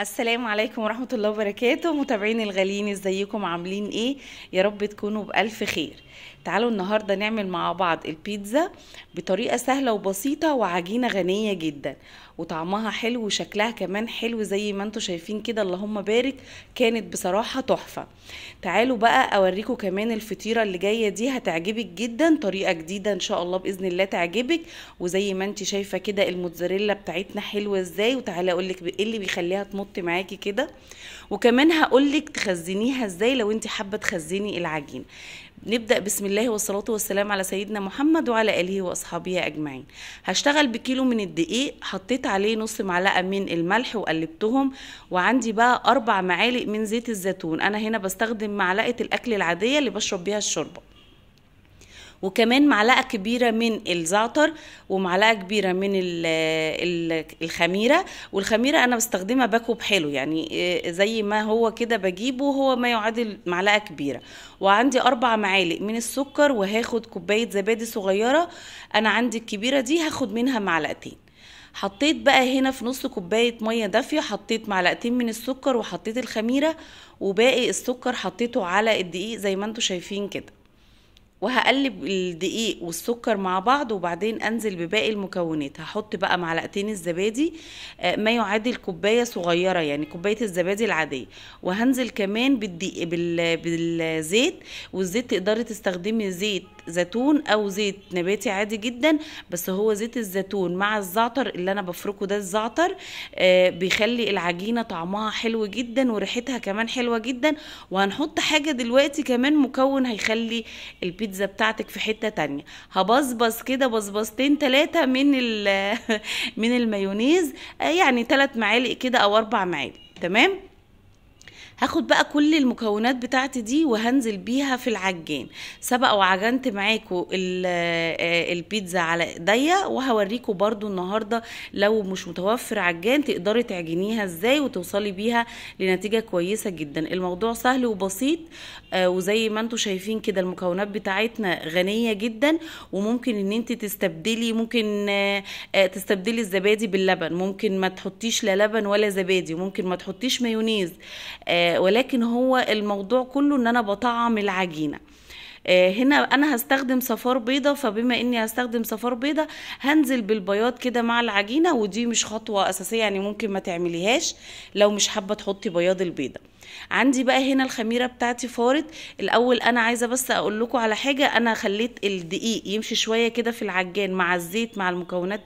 السلام عليكم ورحمة الله وبركاته متابعيني الغاليين ازيكم عاملين ايه يا رب تكونوا بألف خير تعالوا النهاردة نعمل مع بعض البيتزا بطريقة سهلة وبسيطة وعجينة غنية جدا وطعمها حلو وشكلها كمان حلو زي ما انتوا شايفين كده اللهم بارك كانت بصراحة تحفة تعالوا بقى اوريكم كمان الفطيرة اللي جاية دي هتعجبك جدا طريقة جديدة ان شاء الله بإذن الله تعجبك وزي ما انت شايفة كده الموتزاريلا بتاعتنا حلوة ازاي وتعالى اقولك ايه اللي بيخليها تمط هتنط معاكي كده وكمان هقولك تخزنيها ازاي لو انت حابه تخزني العجين نبدا بسم الله والصلاه والسلام على سيدنا محمد وعلى اله واصحابه اجمعين هشتغل بكيلو من الدقيق حطيت عليه نص معلقه من الملح وقلبتهم وعندي بقى اربع معالق من زيت الزيتون انا هنا بستخدم معلقه الاكل العاديه اللي بشرب بيها الشوربه وكمان معلقه كبيره من الزعتر ومعلقه كبيره من الخميره والخميره انا بستخدمها باكو حلو يعني آه، زي ما هو كده بجيبه هو ما يعادل معلقه كبيره وعندي اربع معالق من السكر وهاخد كوبايه زبادي صغيره انا عندي الكبيره دي هاخد منها معلقتين حطيت بقى هنا في نص كوباية مية دافية حطيت معلقتين من السكر وحطيت الخميرة وباقي السكر حطيته على الدقيق زي ما انتوا شايفين كده وهقلب الدقيق والسكر مع بعض وبعدين انزل بباقي المكونات هحط بقى معلقتين الزبادي آه، ما يعادل كوبايه صغيره يعني كوبايه الزبادي العاديه وهنزل كمان بالدقيق بالزيت والزيت تقدري تستخدمي زيت زيتون او زيت نباتي عادي جدا بس هو زيت الزيتون مع الزعتر اللي انا بفركه ده الزعتر آه، بيخلي العجينه طعمها حلو جدا وريحتها كمان حلوه جدا وهنحط حاجه دلوقتي كمان مكون هيخلي البيتزا بتاعتك في حته تانية هبصبص كده بصبصتين تلاتة من من المايونيز آه، يعني تلات معالق كده او اربع معالق تمام هاخد بقى كل المكونات بتاعتي دي وهنزل بيها في العجان سبق وعجنت معاكم آه، البيتزا على ايديا وهوريكم برضو النهارده لو مش متوفر عجان تقدري تعجنيها ازاي وتوصلي بيها لنتيجه كويسه جدا الموضوع سهل وبسيط آه، وزي ما انتم شايفين كده المكونات بتاعتنا غنيه جدا وممكن ان انت تستبدلي ممكن آه، تستبدلي الزبادي باللبن ممكن ما تحطيش لا لبن ولا زبادي ممكن ما تحطيش مايونيز ولكن هو الموضوع كله ان انا بطعم العجينه آه، هنا انا هستخدم صفار بيضة فبما اني هستخدم صفار بيضة هنزل بالبياض كده مع العجينة ودي مش خطوة اساسية يعني ممكن ما تعمليهاش لو مش حابة تحطي بياض البيضة عندي بقى هنا الخميره بتاعتي فارت الاول انا عايزه بس اقول لكم على حاجه انا خليت الدقيق يمشي شويه كده في العجان مع الزيت مع المكونات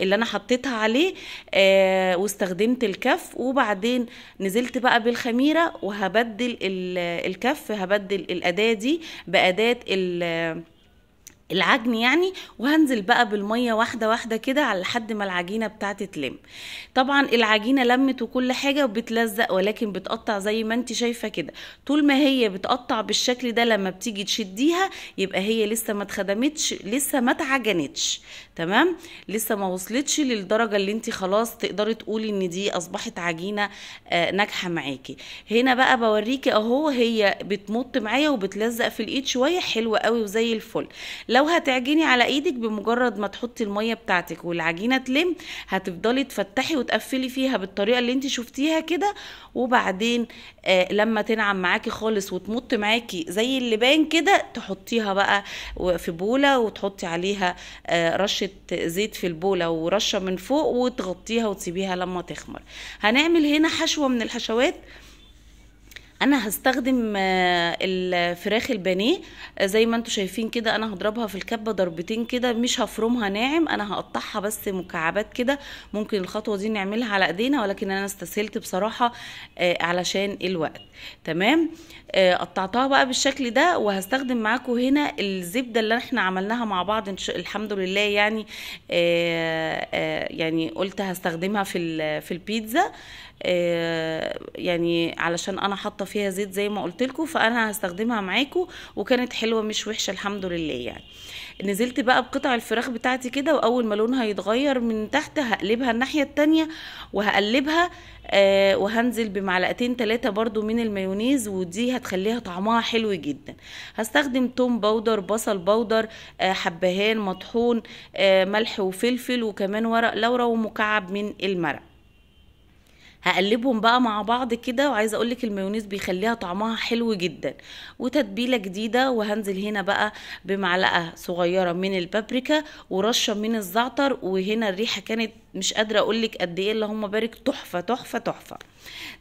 اللي انا حطيتها عليه آه واستخدمت الكف وبعدين نزلت بقى بالخميره وهبدل الكف هبدل الاداه دي باداه العجن يعني وهنزل بقى بالميه واحده واحده كده على لحد ما العجينه بتاعتي تلم طبعا العجينه لمت وكل حاجه وبتلزق ولكن بتقطع زي ما انت شايفه كده طول ما هي بتقطع بالشكل ده لما بتيجي تشديها يبقى هي لسه ما اتخدمتش لسه ما اتعجنتش تمام لسه ما وصلتش للدرجه اللي انت خلاص تقدري تقولي ان دي اصبحت عجينه آه، ناجحه معاكي هنا بقى بوريكي اهو هي بتمط معايا وبتلزق في الايد شويه حلوه قوي وزي الفل لو هتعجني على ايدك بمجرد ما تحطي الميه بتاعتك والعجينه تلم هتفضلي تفتحي وتقفلي فيها بالطريقه اللي انت شفتيها كده وبعدين آه لما تنعم معاكي خالص وتمط معاكي زي اللبان كده تحطيها بقى في بوله وتحطي عليها آه رشه زيت في البوله ورشه من فوق وتغطيها وتسيبيها لما تخمر هنعمل هنا حشوه من الحشوات انا هستخدم آه، الفراخ البانيه آه، زي ما انتم شايفين كده انا هضربها في الكبه ضربتين كده مش هفرمها ناعم انا هقطعها بس مكعبات كده ممكن الخطوه دي نعملها على ايدينا ولكن انا استسهلت بصراحه آه، علشان الوقت تمام قطعتها بقى بالشكل ده وهستخدم معاكم هنا الزبده اللي احنا عملناها مع بعض الحمد لله يعني يعني قلت هستخدمها في في البيتزا يعني علشان انا حاطه فيها زيت زي ما قلت لكم فانا هستخدمها معاكم وكانت حلوه مش وحشه الحمد لله يعني نزلت بقى بقطع الفراخ بتاعتي كده واول ما لونها يتغير من تحت هقلبها الناحيه التانية وهقلبها آه وهنزل بمعلقتين ثلاثه برده من المايونيز ودي هتخليها طعمها حلو جدا هستخدم توم باودر بصل باودر آه حبهان مطحون آه ملح وفلفل وكمان ورق لورا ومكعب من المرق هقلبهم بقى مع بعض كده وعايز اقولك المايونيز بيخليها طعمها حلو جدا وتتبيله جديده وهنزل هنا بقى بمعلقه صغيره من البابريكا ورشه من الزعتر وهنا الريحه كانت مش قادره اقولك قد ايه اللهم بارك تحفه تحفه تحفه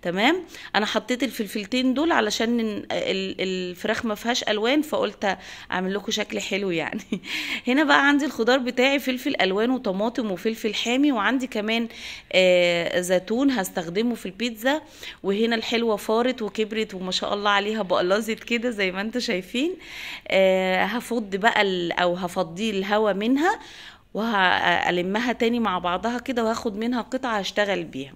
تمام انا حطيت الفلفلتين دول علشان الفراخ ما فيهاش الوان فقلت اعمل لكم شكل حلو يعني هنا بقى عندي الخضار بتاعي فلفل الوان وطماطم وفلفل حامي وعندي كمان آه، زيتون هستخدمه في البيتزا وهنا الحلوه فارت وكبرت وما شاء الله عليها بقلظت كده زي ما انتم شايفين آه، هفض بقى او هفضيه الهواء منها وهلمها تاني مع بعضها كده وهاخد منها قطعه هشتغل بيها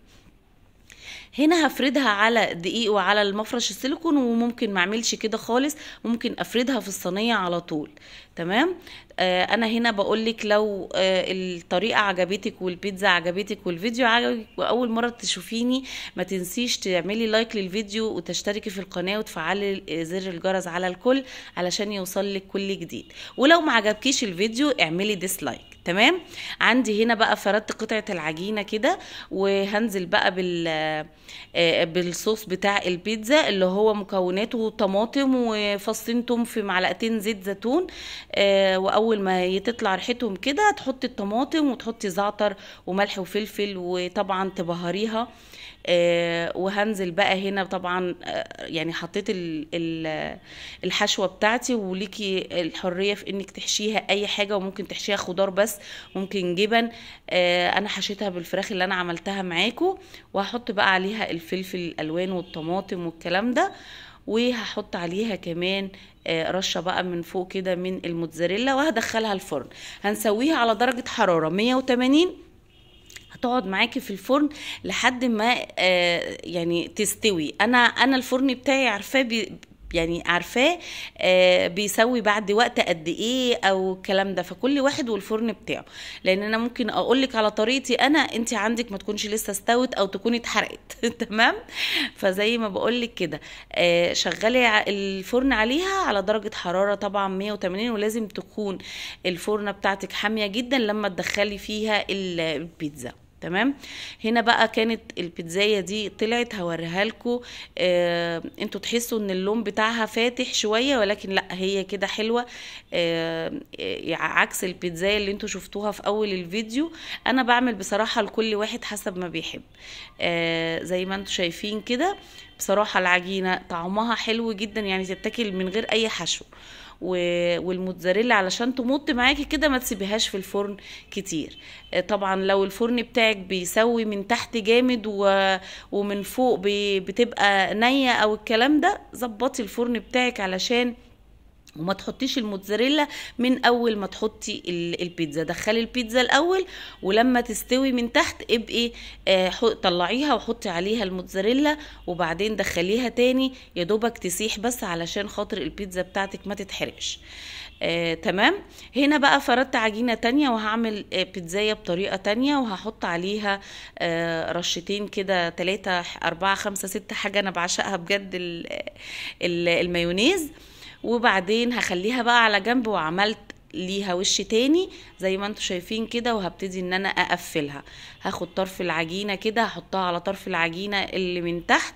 هنا هفردها على دقيق وعلى المفرش السيليكون وممكن ما اعملش كده خالص ممكن افردها في الصينيه على طول تمام آه، انا هنا بقول لك لو آه، الطريقه عجبتك والبيتزا عجبتك والفيديو عجبك واول مره تشوفيني ما تنسيش تعملي لايك للفيديو وتشتركي في القناه وتفعلي زر الجرس على الكل علشان يوصل لك كل جديد ولو ما عجبكيش الفيديو اعملي ديسلايك تمام عندي هنا بقى فردت قطعه العجينه كده وهنزل بقى بال آه، بالصوص بتاع البيتزا اللي هو مكوناته طماطم وفصين توم في معلقتين زيت زيتون آه، واول ما تطلع ريحتهم كده تحطي الطماطم وتحطي زعتر وملح وفلفل وطبعا تبهريها آه، وهنزل بقى هنا طبعا آه، يعني حطيت الحشوه بتاعتي وليكي الحريه في انك تحشيها اي حاجه وممكن تحشيها خضار بس ممكن جبن انا حشيتها بالفراخ اللي انا عملتها معاكم وهحط بقى عليها الفلفل الالوان والطماطم والكلام ده وهحط عليها كمان آه، رشه بقى من فوق كده من الموتزاريلا وهدخلها الفرن هنسويها على درجه حراره 180 هتقعد معاكي في الفرن لحد ما آه، يعني تستوي انا انا الفرن بتاعي عارفاه يعني عارفاه آه، بيسوي بعد وقت قد ايه او الكلام ده فكل واحد والفرن بتاعه لان انا ممكن اقول لك على طريقتي انا انت عندك ما تكونش لسه استوت او تكوني اتحرقت تمام فزي ما بقول لك كده آه، شغلي الفرن عليها على درجه حراره طبعا 180 ولازم تكون الفرنه بتاعتك حاميه جدا لما تدخلي فيها البيتزا تمام هنا بقى كانت البيتزايه دي طلعت هوريها لكم آه انتوا تحسوا ان اللون بتاعها فاتح شويه ولكن لا هي كده حلوه آه،, آه عكس البيتزايه اللي انتوا شفتوها في اول الفيديو انا بعمل بصراحه لكل واحد حسب ما بيحب آه زي ما انتوا شايفين كده بصراحه العجينه طعمها حلو جدا يعني تتاكل من غير اي حشو والموتزاريلا علشان تمط معاكي كده ما تسيبيهاش في الفرن كتير آه، طبعا لو الفرن بتاعك بيسوي من تحت جامد و... ومن فوق بتبقى نيه او الكلام ده ظبطي الفرن بتاعك علشان وما تحطيش الموتزاريلا من اول ما تحطي البيتزا دخلي البيتزا الاول ولما تستوي من تحت ابقي آه طلعيها وحطي عليها الموتزاريلا وبعدين دخليها تاني يا دوبك تسيح بس علشان خاطر البيتزا بتاعتك ما تتحرقش آه، تمام هنا بقى فردت عجينه تانية وهعمل آه بيتزايه بطريقه تانية وهحط عليها آه رشتين كده تلاتة أربعة خمسة ستة حاجه انا بعشقها بجد الـ آه، الـ المايونيز وبعدين هخليها بقى على جنب وعملت ليها وش تاني زي ما انتم شايفين كده وهبتدي ان انا اقفلها هاخد طرف العجينه كده هحطها على طرف العجينه اللي من تحت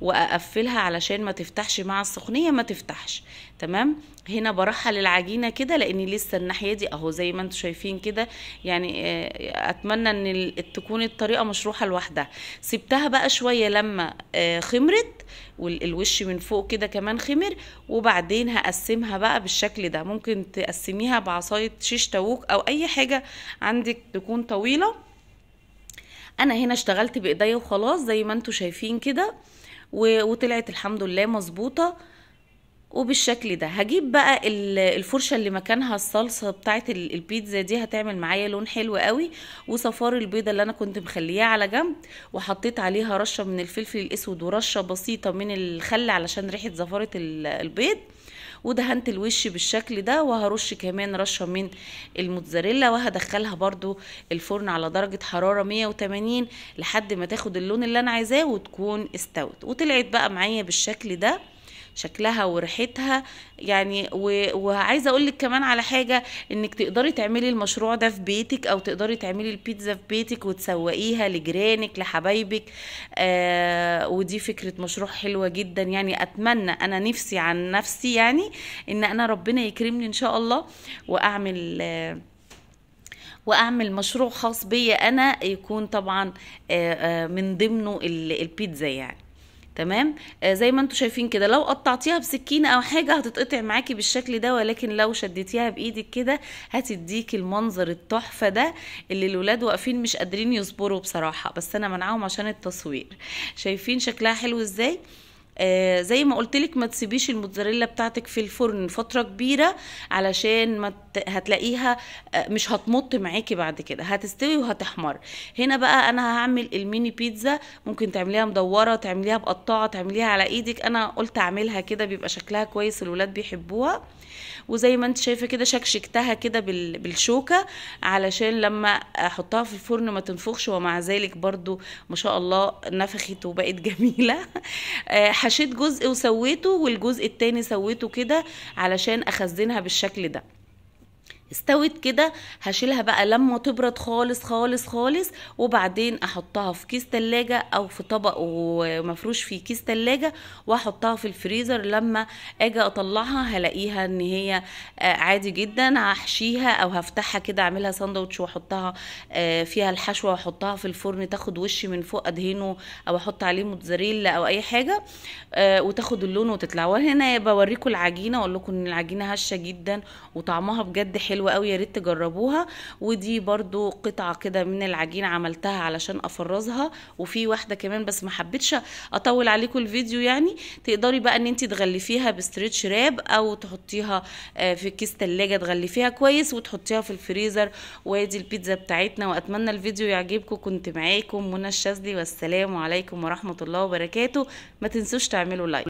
واقفلها علشان ما تفتحش مع السخنيه ما تفتحش تمام هنا برحل العجينه كده لاني لسه الناحيه دي اهو زي ما انتم شايفين كده يعني آه، اتمنى ان تكون الطريقه مشروحه لوحدها سبتها بقى شويه لما آه، خمرت والوش من فوق كده كمان خمر وبعدين هقسمها بقى بالشكل ده ممكن تقسميها بعصايه شيش تاووك او اي حاجه عندك تكون طويله انا هنا اشتغلت بايديا وخلاص زي ما انتم شايفين كده وطلعت الحمد لله مظبوطه وبالشكل ده هجيب بقى الفرشه اللي مكانها الصلصه بتاعت البيتزا دي هتعمل معايا لون حلو قوي وصفار البيضه اللي انا كنت مخليها على جنب وحطيت عليها رشه من الفلفل الاسود ورشه بسيطه من الخل علشان ريحه زفاره البيض ودهنت الوش بالشكل ده وهرش كمان رشه من الموتزاريلا وهدخلها برضو الفرن على درجه حراره 180 لحد ما تاخد اللون اللي انا عايزاه وتكون استوت وطلعت بقى معايا بالشكل ده شكلها وريحتها يعني وعايزه اقول لك كمان على حاجه انك تقدري تعملي المشروع ده في بيتك او تقدري تعملي البيتزا في بيتك وتسوقيها لجيرانك لحبايبك آه ودي فكره مشروع حلوه جدا يعني اتمنى انا نفسي عن نفسي يعني ان انا ربنا يكرمني ان شاء الله واعمل آه واعمل مشروع خاص بيا انا يكون طبعا آه، آه، من ضمنه البيتزا يعني تمام آه زي ما انتم شايفين كده لو قطعتيها بسكينه او حاجه هتتقطع معاكي بالشكل ده ولكن لو شديتيها بايدك كده هتديكي المنظر التحفه ده اللي الولاد واقفين مش قادرين يصبروا بصراحه بس انا منعاهم عشان التصوير شايفين شكلها حلو ازاي آه زي ما قلت لك ما تسيبيش الموتزاريلا بتاعتك في الفرن فتره كبيره علشان ما هتلاقيها آه، مش هتمط معاكي بعد كده هتستوي وهتحمر هنا بقى انا هعمل الميني بيتزا ممكن تعمليها مدوره تعمليها مقطعه تعمليها على ايدك انا قلت اعملها كده بيبقى شكلها كويس الولاد بيحبوها وزي ما انت شايفه كده شكشكتها كده بالشوكه علشان لما احطها في الفرن ما تنفخش ومع ذلك برضو ما شاء الله نفخت وبقت جميله آه، حشيت جزء وسويته والجزء التاني سويته كده علشان اخزنها بالشكل ده استوت كده هشيلها بقى لما تبرد خالص خالص خالص وبعدين احطها في كيس تلاجة او في طبق ومفروش في كيس تلاجة واحطها في الفريزر لما اجي اطلعها هلاقيها ان هي آه، عادي جدا هحشيها او هفتحها كده اعملها ساندوتش واحطها آه، فيها الحشوة واحطها في الفرن تاخد وشي من فوق ادهنه او احط عليه موتزاريلا او اي حاجة آه، وتاخد اللون وتطلع وهنا بوريكم العجينة واقول لكم ان العجينة هشة جدا وطعمها بجد حلو حلوة قوي يا ريت تجربوها ودي برضو قطعة كده من العجين عملتها علشان افرزها وفي واحدة كمان بس ما حبيتش اطول عليكم الفيديو يعني تقدري بقى ان انت تغلفيها بستريتش راب او تحطيها آه، في كيس تلاجة تغلفيها كويس وتحطيها في الفريزر وادي البيتزا بتاعتنا واتمنى الفيديو يعجبكم كنت معاكم منى الشاذلي والسلام عليكم ورحمة الله وبركاته ما تنسوش تعملوا لايك